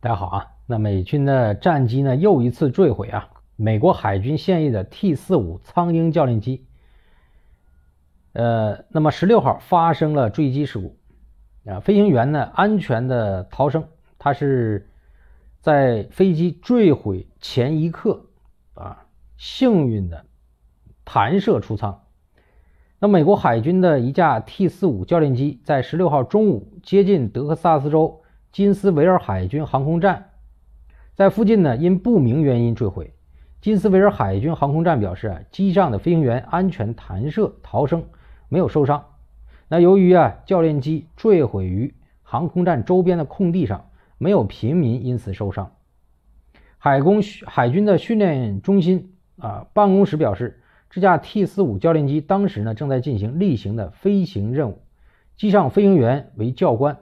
大家好啊，那美军的战机呢又一次坠毁啊！美国海军现役的 T 四五苍鹰教练机，呃，那么十六号发生了坠机事故啊，飞行员呢安全的逃生，他是在飞机坠毁前一刻啊，幸运的弹射出舱。那美国海军的一架 T 四五教练机在十六号中午接近德克萨斯州。金斯维尔海军航空站，在附近呢，因不明原因坠毁。金斯维尔海军航空站表示，机上的飞行员安全弹射逃生，没有受伤。那由于啊，教练机坠毁于航空站周边的空地上，没有平民因此受伤。海工海军的训练中心啊，办公室表示，这架 T 四五教练机当时呢，正在进行例行的飞行任务，机上飞行员为教官。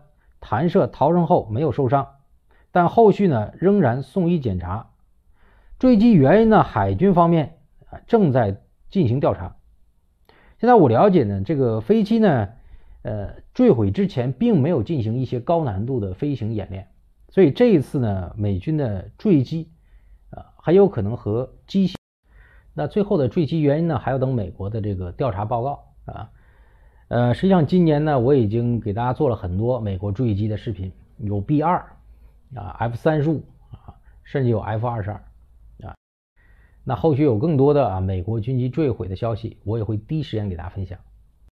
弹射逃生后没有受伤，但后续呢仍然送医检查。坠机原因呢，海军方面啊正在进行调查。现在我了解呢，这个飞机呢，呃，坠毁之前并没有进行一些高难度的飞行演练，所以这一次呢，美军的坠机啊，很有可能和机械。那最后的坠机原因呢，还要等美国的这个调查报告啊。呃，实际上今年呢，我已经给大家做了很多美国坠机的视频，有 B 二，啊 F 三十五啊，甚至有 F 二十二，啊，那后续有更多的啊美国军机坠毁的消息，我也会第一时间给大家分享。